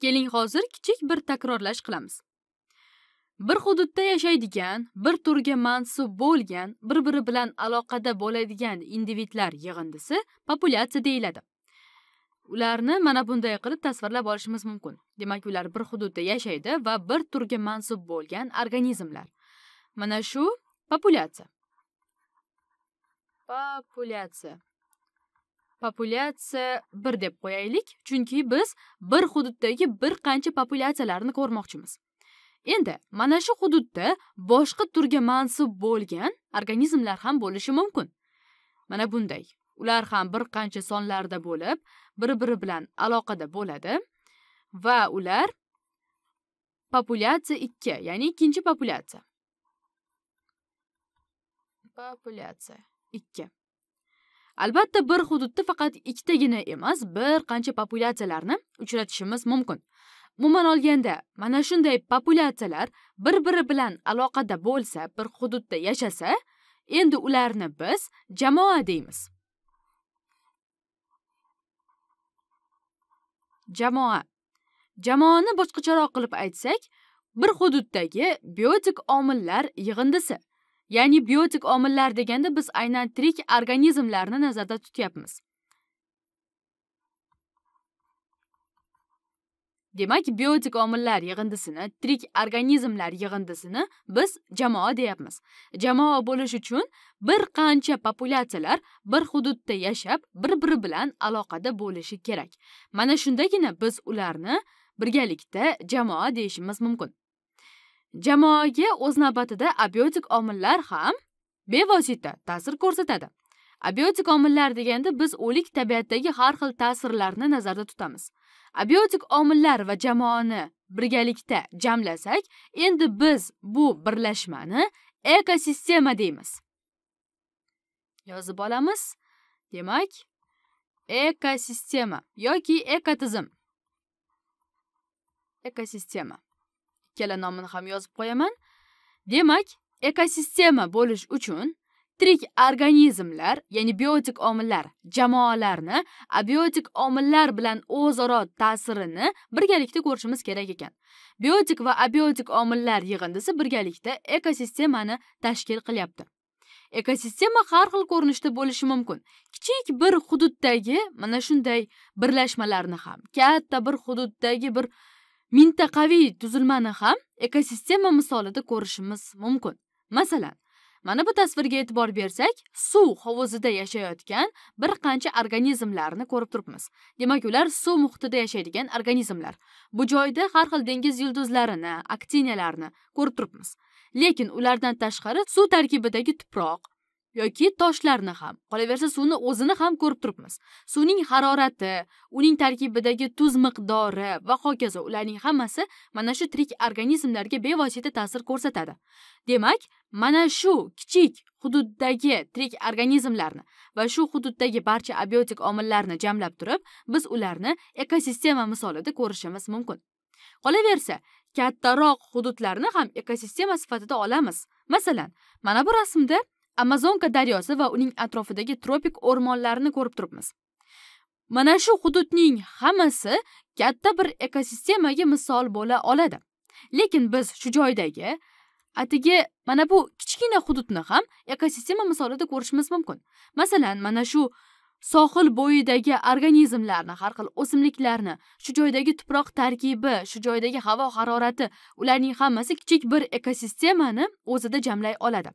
keling hozir kichik bir takrorlash qilamiz bir hududda yashaydigan bir turga mansub bo'lgan bir biri bilan aloqada bo'ladigan individlar yig'indisi populyatsiya deyiladi ularni mana bunday qilib tasvirlab olishimiz mumkin demak ular bir hududda yashaydi va bir turga mansub bo'lgan organizmlar mana shu populyatsiya populyatsiya populyatsiya bir deb qo'yaylik chunki biz bir hududdagi bir qancha populyatsiyalarni ko'rmoqchimiz endi mana shu hududda boshqa turga mansub bo'lgan organizmlar ham bo'lishi mumkin mana bunday ular ham bir qancha sonlarda bo'lib bir biri bilan aloqada bo'ladi va ular populyatsiya ikki ya'ni ikkinchi populyatsiya populyatsiya ikki albatta bir hududda faqat ikkitagina emas bir qancha populyatsiyalarni uchratishimiz mumkin umuman olganda mana shunday populyatsiyalar bir biri bilan aloqada bo'lsa bir hududda yashasa endi ularni biz jamoa deymiz jamoa jamoani boshqacharoq qilib aytsak bir hududdagi biotik omillar yig'indisi ya'ni biotik omillar deganda biz aynan tirik organizmlarni nazarda tutyapmiz demak biotik omillar yig'indisini tirik organizmlar yig'indisini biz jamoa deyapmiz jamoa bo'lish uchun bir qancha populyatsiyalar bir hududda yashab bir biri bilan aloqada bo'lishi kerak mana shundagina biz ularni birgalikda jamoa deyishimiz mumkin Jamoaga o'z navbatida abiotik omillar ham bevosita ta'sir ko'rsatadi. Abiotik omillar deganda biz o'lik tabiatdagi har xil ta'sirlarni nazarda tutamiz. Abiotik omillar va jamoani birgalikda jamlasak, endi biz bu birlashmani ekosistema deymiz. Yozib olamiz. Demak, ekosistema yoki ekotizim. Ekosistema. ikkala nomini ham yozib qo'yaman demak ekosistema bo'lish uchun tirik organizmlar ya'ni biotik omillar jamoalarni abiotik omillar bilan o'zaro ta'sirini birgalikda ko'rishimiz kerak ekan biotik va abiotik omillar yig'indisi birgalikda ekosistemani tashkil qilyapti ekosistema har xil ko'rinishda bo'lishi mumkin kichik bir hududdagi mana shunday birlashmalarni ham katta bir hududdagi bir mintaqaviy tuzilmani ham ekosistema misolida ko'rishimiz mumkin masalan mana bu tasvirga e'tibor bersak suv hovuzida yashayotgan bir qancha organizmlarni ko'rib turibmiz demak ular suv muhitida yashaydigan organizmlar bu joyda har xil dengiz yulduzlarini aktiniyalarni ko'rib turibmiz lekin ulardan tashqari suv tarkibidagi tuproq yoki toshlarni ham qolaversa suvni o'zini ham ko'rib turibmiz suvning harorati uning tarkibidagi tuz miqdori va hokazo ularning hammasi mana shu tirik organizmlarga bevosita ta'sir ko'rsatadi demak mana shu kichik hududdagi tirik organizmlarni va shu hududdagi barcha abiotik omillarni jamlab turib biz ularni ekosistema misolida ko'rishimiz mumkin qolaversa kattaroq hududlarni ham ekosistema sifatida olamiz masalan mana bu rasmda amazonka daryosi va uning atrofidagi tropik o'rmonlarni ko'rib turibmiz mana shu hududning hammasi katta bir ekosistemaga misol bo'la oladi lekin biz shu joydagi atigi mana bu kichkina hududni ham ekosistema misolida ko'rishimiz mumkin masalan mana shu sohil bo'yidagi organizmlarni har xil o'simliklarni shu joydagi tuproq tarkibi shu joydagi havo harorati ularning hammasi kichik bir ekosistemani o'zida jamlay oladi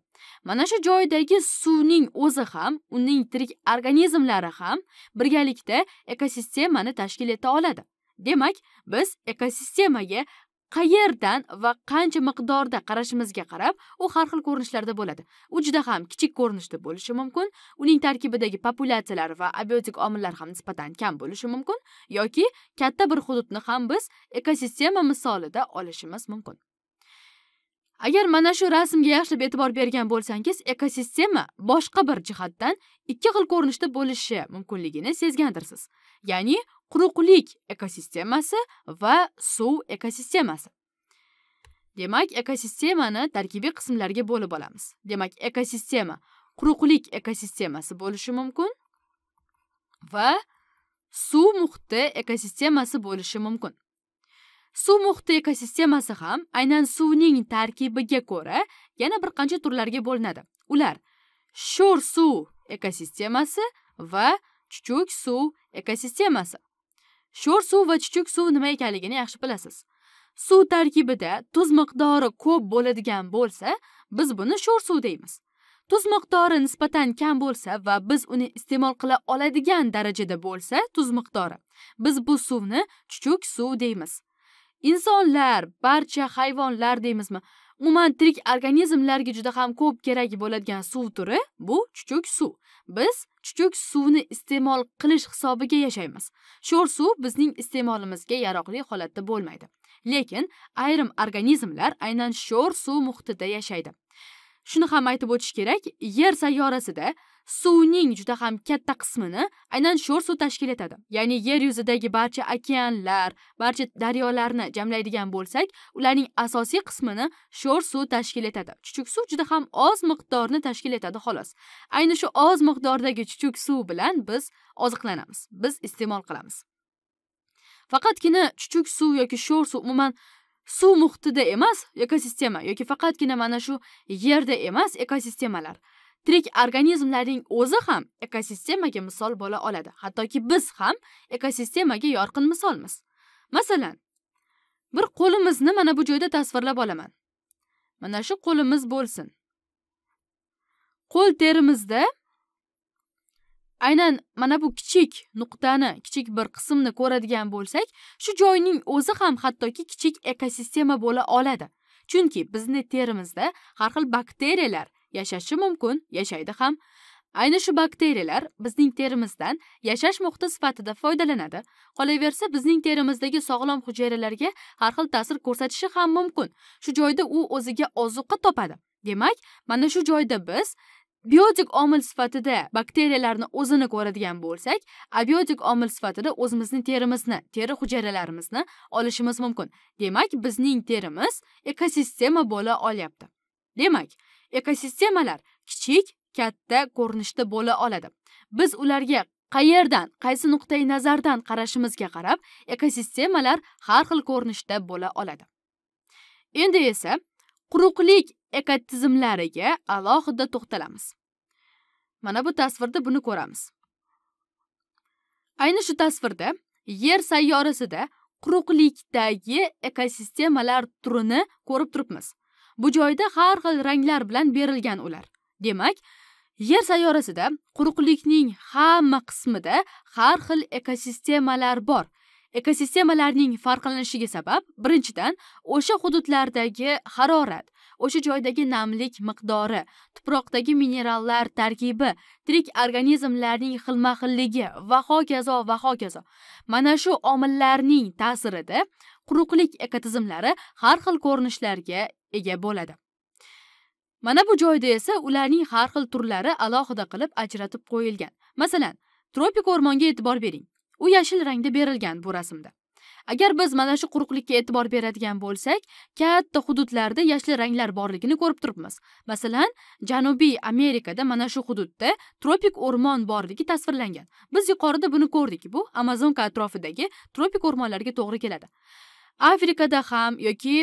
mana shu joydagi suvning o'zi ham uning tirik organizmlari ham birgalikda ekosistemani tashkil eta oladi demak biz ekosistemaga qayerdan va qancha miqdorda qarashimizga qarab u har xil ko'rinishlarda bo'ladi u juda ham kichik ko'rinishda bo'lishi mumkin uning tarkibidagi populyatsiyalar va abiotik omillar ham nisbatan kam bo'lishi mumkin yoki katta bir hududni ham biz ekosistema misolida olishimiz mumkin agar mana shu rasmga yaxshilab e'tibor bergan bo'lsangiz ekosistema boshqa bir jihatdan ikki xil ko'rinishda bo'lishi mumkinligini sezgandirsiz ya'ni quruqlik ekosistemasi va suv ekosistemasi demak ekosistemani tarkibiy qismlarga bo'lib olamiz demak ekosistema quruqlik ekosistemasi bo'lishi mumkin va suv muhiti ekosistemasi bo'lishi mumkin suv muhiti ekosistemasi ham aynan suvning tarkibiga ko'ra yana bir qancha turlarga bo'linadi ular sho'r suv ekosistemasi va chuchuk suv ekosistemasi sho'r suv va chuchuk suv nima ekanligini yaxshi bilasiz suv tarkibida tuz miqdori ko'p bo'ladigan bo'lsa biz buni sho'r suv deymiz tuz miqdori nisbatan kam bo'lsa va biz uni iste'mol qila oladigan darajada bo'lsa tuz miqdori biz bu suvni chuchuk suv deymiz insonlar barcha hayvonlar deymizmi umuman tirik organizmlarga juda ham ko'p kerak bo'ladigan suv turi bu chuchuk suv biz chuchuk suvni iste'mol qilish hisobiga yashaymiz sho'r suv bizning iste'molimizga yaroqli holatda bo'lmaydi lekin ayrim organizmlar aynan sho'r suv muhitida yashaydi shuni ham aytib o'tish kerak yer sayyorasida suvning juda ham katta qismini aynan sho'r suv tashkil etadi ya'ni yer yuzidagi barcha okeanlar barcha daryolarni jamlaydigan bo'lsak ularning asosiy qismini sho'r suv tashkil etadi chuchuk suv juda ham oz miqdorni tashkil etadi xolos ayni shu oz miqdordagi chuchuk suv bilan biz oziqlanamiz biz iste'mol qilamiz faqatgina chuchuk suv yoki sho'r suv umuman suv muhitida emas ekosistema yoki faqatgina mana shu yerda emas ekosistemalar tirik organizmlarning o'zi ham ekosistemaga misol bo'la oladi hattoki biz ham ekosistemaga yorqin misolmiz masalan bir qo'limizni mana bu joyda tasvirlab olaman mana shu qo'limiz bo'lsin qo'l terimizda aynan mana bu kichik nuqtani kichik bir qismni ko'radigan bo'lsak shu joyning o'zi ham hattoki kichik ekosistema bo'la oladi chunki bizni terimizda har xil bakteriyalar yashashi mumkin yashaydi ham ayni shu bakteriyalar bizning terimizdan yashash muhiti sifatida foydalanadi qolaversa bizning terimizdagi sog'lom hujayralarga har xil ta'sir ko'rsatishi ham mumkin shu joyda u o'ziga ozuqa topadi demak mana shu joyda biz biotik omil sifatida bakteriyalarni o'zini ko'radigan bo'lsak abiotik omil sifatida o'zimizni terimizni teri hujayralarimizni olishimiz mumkin demak bizning terimiz ekosistema bo'la olyapti demak ekosistemalar kichik katta ko'rinishda bo'la oladi biz ularga qayerdan qaysi nuqtai nazardan qarashimizga qarab ekosistemalar har xil ko'rinishda bo'la oladi endi esa quruqlik ekotizimlariga alohida to'xtalamiz mana bu tasvirda buni ko'ramiz ayni shu tasvirda yer sayyorasida quruqlikdagi ekosistemalar turini ko'rib turibmiz bu joyda har xil ranglar bilan berilgan ular demak yer sayyorasida quruqlikning hamma qismida har xil ekosistemalar bor ekosistemalarning farqlanishiga sabab birinchidan o'sha hududlardagi harorat o'sha joydagi namlik miqdori tuproqdagi minerallar tarkibi tirik organizmlarning xilma xilligi va hokazo va hokazo mana shu omillarning ta'sirida quruqlik ekotizimlari har xil ko'rinishlarga ega bo'ladi mana bu joyda esa ularning har xil turlari alohida qilib ajratib qo'yilgan masalan tropik o'rmonga e'tibor bering u yashil rangda berilgan bu rasmda agar biz mana shu quruqlikka e'tibor beradigan bo'lsak katta hududlarda yashil ranglar borligini ko'rib turibmiz masalan janubiy amerikada mana shu hududda tropik o'rmon borligi tasvirlangan biz yuqorida buni ko'rdik bu amazonka atrofidagi tropik o'rmonlarga to'g'ri keladi afrikada ham yoki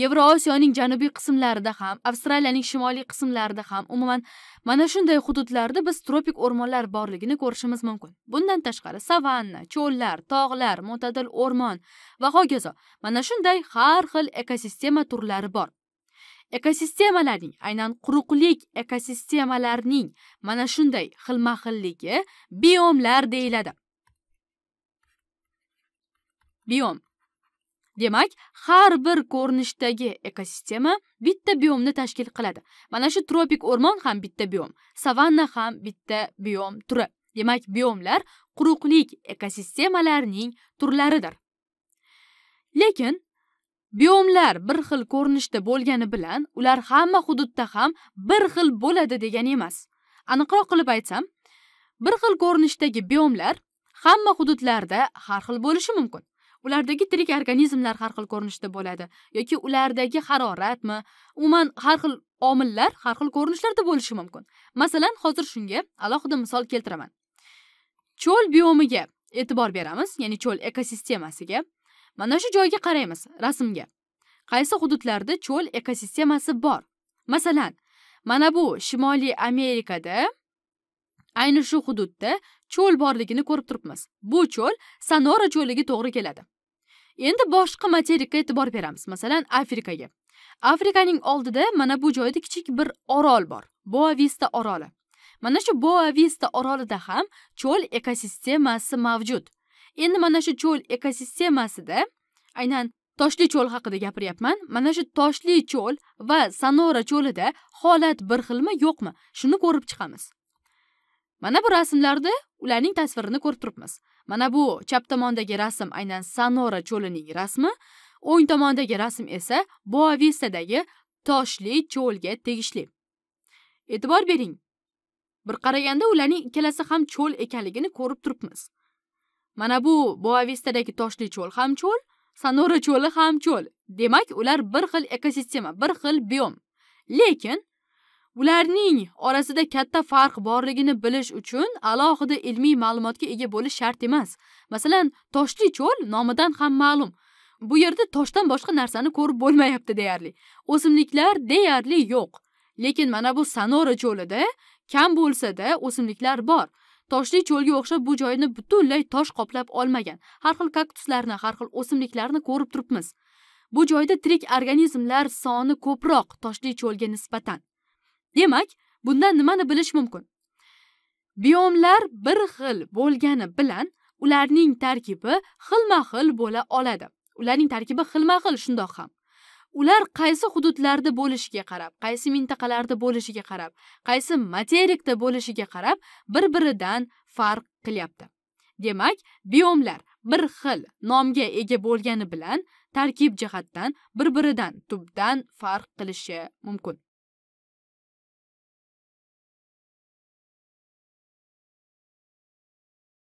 yevrosiyoning janubiy qismlarida ham avstraliyaning shimoliy qismlarida ham umuman mana shunday hududlarda biz tropik o'rmonlar borligini ko'rishimiz mumkin bundan tashqari savanna cho'llar tog'lar mo'tadil o'rmon va hokazo mana shunday har xil ekosistema turlari bor ekosistemalarning aynan quruqlik ekosistemalarning mana shunday xilma xilligi biomlar deyiladi biom demak har bir ko'rinishdagi ekosistema bitta biomni tashkil qiladi mana shu tropik o'rmon ham bitta biom savanna ham bitta biom turi demak biomlar quruqlik ekosistemalarining turlaridir lekin biomlar bir xil ko'rinishda bo'lgani bilan ular hamma hududda ham bir xil bo'ladi degani emas aniqroq qilib aytsam bir xil ko'rinishdagi biomlar hamma hududlarda har xil bo'lishi mumkin ulardagi tirik organizmlar har xil ko'rinishda bo'ladi yoki ulardagi haroratmi umuman har xil omillar har xil ko'rinishlarda bo'lishi mumkin masalan hozir shunga alohida misol keltiraman cho'l biomiga e'tibor beramiz ya'ni cho'l ekosistemasiga mana shu joyga qaraymiz rasmga qaysi hududlarda cho'l ekosistemasi bor masalan mana bu shimoliy amerikada ayni shu hududda cho'l borligini ko'rib turibmiz bu cho'l sanora cho'liga to'g'ri keladi endi boshqa materikka e'tibor beramiz masalan afrikaga afrikaning oldida mana bu joyda kichik bir orol bor boavista oroli mana shu boavista orolida ham cho'l ekosistemasi mavjud endi mana shu cho'l ekosistemasida aynan toshli cho'l haqida gapiryapman mana shu toshli cho'l va sanora cho'lida holat bir xilmi yo'qmi shuni ko'rib chiqamiz mana bu rasmlarda ularning tasvirini ko'rib turibmiz mana bu chap tomondagi rasm aynan sanora cho'lining rasmi o'ng tomondagi rasm esa boavistadagi toshli cho'lga tegishli e'tibor bering bir qaraganda ularning ikkalasi ham cho'l ekanligini ko'rib turibmiz mana bu boavistadagi toshli cho'l ham cho'l sanora cho'li ham cho'l demak ular bir xil ekosistema bir xil biom lekin ularning orasida katta farq borligini bilish uchun alohida ilmiy ma'lumotga ega bo'lish shart emas masalan toshli cho'l nomidan ham ma'lum bu yerda toshdan boshqa narsani ko'rib bo'lmayapti deyarli o'simliklar deyarli yo'q lekin mana bu sanora cho'lida kam bo'lsa-da o'simliklar bor toshli cho'lga o'xshab bu joyni butunlay tosh qoplab olmagan har xil kaktuslarni har xil o'simliklarni ko'rib turibmiz bu joyda tirik organizmlar soni ko'proq toshli cho'lga nisbatan demak bundan nimani bilish mumkin biomlar bir xil bo'lgani bilan ularning tarkibi xilma xil bo'la oladi ularning tarkibi xilma xil shundoq ham ular qaysi hududlarda bo'lishiga qarab qaysi mintaqalarda bo'lishiga qarab qaysi materikda bo'lishiga qarab bir biridan farq qilyapti demak biomlar bir xil nomga ega bo'lgani bilan tarkib jihatdan bir biridan tubdan farq qilishi mumkin